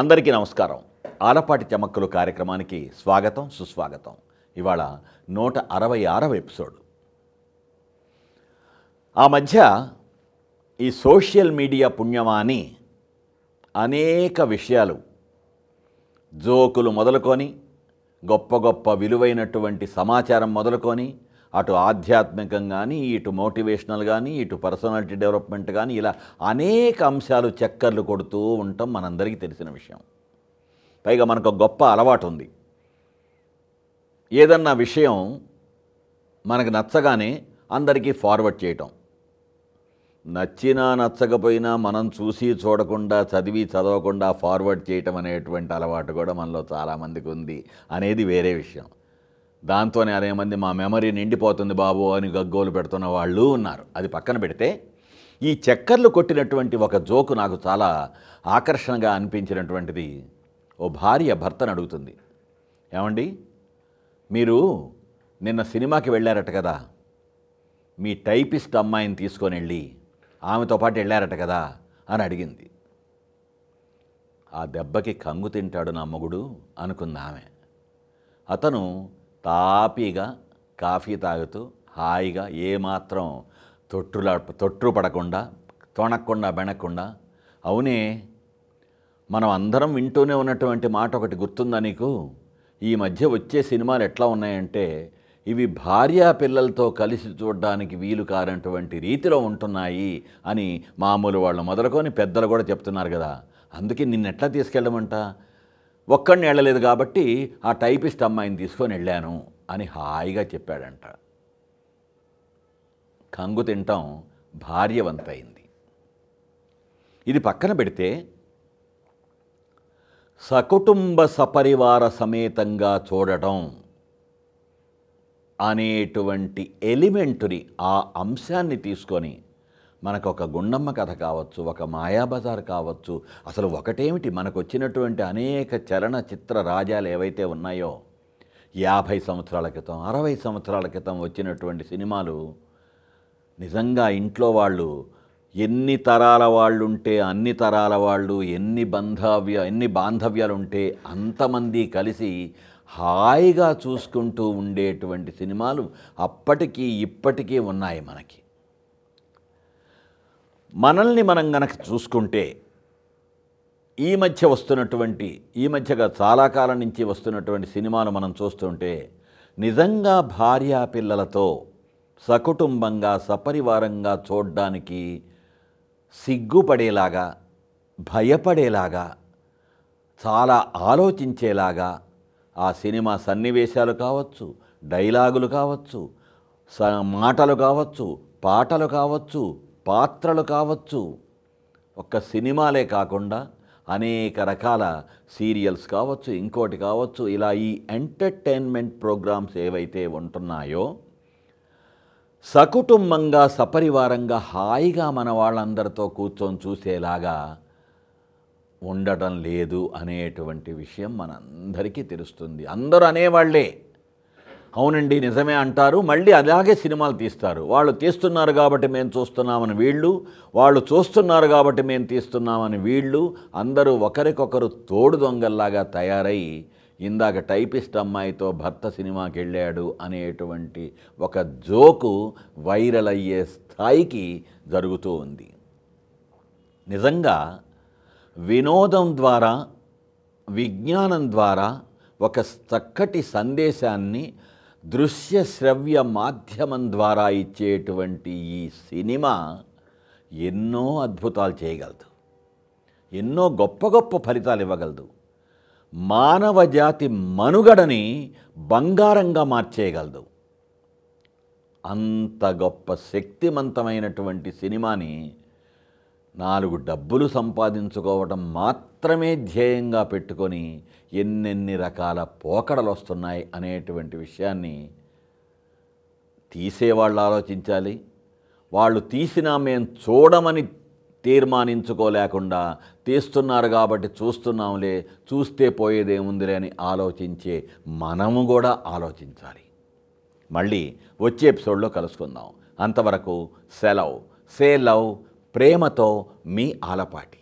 అందరికీ నమస్కారం ఆలపాటి చమక్కలు కార్యక్రమానికి స్వాగతం సుస్వాగతం ఇవాళ నూట అరవై ఆరవ ఎపిసోడ్ ఆ మధ్య ఈ సోషల్ మీడియా పుణ్యమాని అనేక విషయాలు జోకులు మొదలుకొని గొప్ప గొప్ప విలువైనటువంటి సమాచారం మొదలుకొని అటు ఆధ్యాత్మికం కానీ ఇటు మోటివేషనల్ కానీ ఇటు పర్సనాలిటీ డెవలప్మెంట్ కానీ ఇలా అనేక అంశాలు చక్కర్లు కొడుతూ ఉండటం మనందరికీ తెలిసిన విషయం పైగా మనకు గొప్ప అలవాటు ఉంది ఏదన్నా విషయం మనకు నచ్చగానే అందరికీ ఫార్వర్డ్ చేయటం నచ్చినా నచ్చకపోయినా మనం చూసి చూడకుండా చదివి చదవకుండా ఫార్వర్డ్ చేయటం అనేటువంటి అలవాటు కూడా మనలో చాలామందికి ఉంది అనేది వేరే విషయం దాంతోనే అదే మంది మా మెమరీ నిండిపోతుంది బాబు అని గగ్గోలు పెడుతున్న వాళ్ళు ఉన్నారు అది పక్కన పెడితే ఈ చక్కర్లు కొట్టినటువంటి ఒక జోకు నాకు చాలా ఆకర్షణగా అనిపించినటువంటిది ఓ భార్య భర్తను అడుగుతుంది ఏమండి మీరు నిన్న సినిమాకి వెళ్ళారట కదా మీ టైపిస్ట్ అమ్మాయిని తీసుకొని వెళ్ళి ఆమెతో పాటు వెళ్ళారట కదా అని అడిగింది ఆ దెబ్బకి కంగు తింటాడు నా మొగుడు అనుకుంది ఆమె అతను తాపీగా కాఫీ తాగుతూ హాయిగా ఏమాత్రం తొట్టులా తొట్టు పడకుండా తొణకుండా బెణకుండా అవునే మనం అందరం వింటూనే ఉన్నటువంటి మాట ఒకటి గుర్తుందా నీకు ఈ మధ్య వచ్చే సినిమాలు ఎట్లా ఉన్నాయంటే ఇవి భార్యా పిల్లలతో కలిసి చూడడానికి వీలు కారనటువంటి రీతిలో ఉంటున్నాయి అని మామూలు వాళ్ళు మొదలుకొని పెద్దలు కూడా చెప్తున్నారు కదా అందుకే నిన్నెట్లా తీసుకెళ్ళమంటా ఒక్కడిని వెళ్ళలేదు కాబట్టి ఆ టైపిస్ట్ అమ్మాయిని తీసుకొని వెళ్ళాను అని హాయిగా చెప్పాడంట కంగు తింటాం భార్యవంతైంది ఇది పక్కన పెడితే సకుటుంబ సపరివార సమేతంగా చూడటం అనేటువంటి ఎలిమెంటుని ఆ అంశాన్ని తీసుకొని మనకు ఒక గుండమ్మ కథ కావచ్చు ఒక మాయాబజార్ కావచ్చు అసలు ఒకటేమిటి మనకు వచ్చినటువంటి అనేక చలనచిత్ర రాజాలు ఏవైతే ఉన్నాయో యాభై సంవత్సరాల క్రితం అరవై సంవత్సరాల క్రితం వచ్చినటువంటి సినిమాలు నిజంగా ఇంట్లో వాళ్ళు ఎన్ని తరాల వాళ్ళు ఉంటే అన్ని తరాల వాళ్ళు ఎన్ని బంధవ్య ఎన్ని బాంధవ్యాలు ఉంటే అంతమంది కలిసి హాయిగా చూసుకుంటూ ఉండేటువంటి సినిమాలు అప్పటికీ ఇప్పటికీ ఉన్నాయి మనకి మనల్ని మనం గనక చూసుకుంటే ఈ మధ్య వస్తున్నటువంటి ఈ మధ్యగా చాలా కాలం నుంచి వస్తున్నటువంటి సినిమాలు మనం చూస్తుంటే నిజంగా భార్యా పిల్లలతో సకుటుంబంగా సపరివారంగా చూడడానికి సిగ్గుపడేలాగా భయపడేలాగా చాలా ఆలోచించేలాగా ఆ సినిమా సన్నివేశాలు కావచ్చు డైలాగులు కావచ్చు మాటలు కావచ్చు పాటలు కావచ్చు పాత్రలు కావచ్చు ఒక్క సినిమాలే కాకుండా అనేక రకాల సీరియల్స్ కావచ్చు ఇంకోటి కావచ్చు ఇలా ఈ ఎంటర్టైన్మెంట్ ప్రోగ్రామ్స్ ఏవైతే ఉంటున్నాయో సకుటుంబంగా సపరివారంగా హాయిగా మన వాళ్ళందరితో కూర్చొని చూసేలాగా ఉండటం లేదు అనేటువంటి విషయం మనందరికీ తెలుస్తుంది అందరూ అనేవాళ్లే అవునండి నిజమే అంటారు మళ్ళీ అలాగే సినిమాలు తీస్తారు వాళ్ళు తీస్తున్నారు కాబట్టి మేము చూస్తున్నామని వీళ్ళు వాళ్ళు చూస్తున్నారు కాబట్టి మేము తీస్తున్నామని వీళ్ళు అందరూ ఒకరికొకరు తోడు దొంగల్లాగా తయారై ఇందాక టైపిస్ట్ అమ్మాయితో భర్త సినిమాకి వెళ్ళాడు అనేటువంటి ఒక జోకు వైరల్ అయ్యే స్థాయికి జరుగుతూ ఉంది నిజంగా వినోదం ద్వారా విజ్ఞానం ద్వారా ఒక చక్కటి సందేశాన్ని దృశ్య శ్రవ్య మాధ్యమం ద్వారా ఇచ్చేటువంటి ఈ సినిమా ఎన్నో అద్భుతాలు చేయగలదు ఎన్నో గొప్ప గొప్ప ఫలితాలు ఇవ్వగలదు మానవ జాతి మనుగడని బంగారంగా మార్చేయగలదు అంత గొప్ప శక్తివంతమైనటువంటి సినిమాని నాలుగు డబ్బులు సంపాదించుకోవటం మాత్రమే ధ్యేయంగా పెట్టుకొని ఎన్నెన్ని రకాల పోకడలు వస్తున్నాయి అనేటువంటి విషయాన్ని తీసేవాళ్ళు ఆలోచించాలి వాళ్ళు తీసినా మేము చూడమని తీర్మానించుకోలేకుండా తీస్తున్నారు కాబట్టి చూస్తున్నాంలే చూస్తే పోయేదేముందిలే అని ఆలోచించే మనము కూడా ఆలోచించాలి మళ్ళీ వచ్చే ఎపిసోడ్లో కలుసుకుందాం అంతవరకు సెలవ్ సే లవ్ ప్రేమతో మీ ఆలపాటి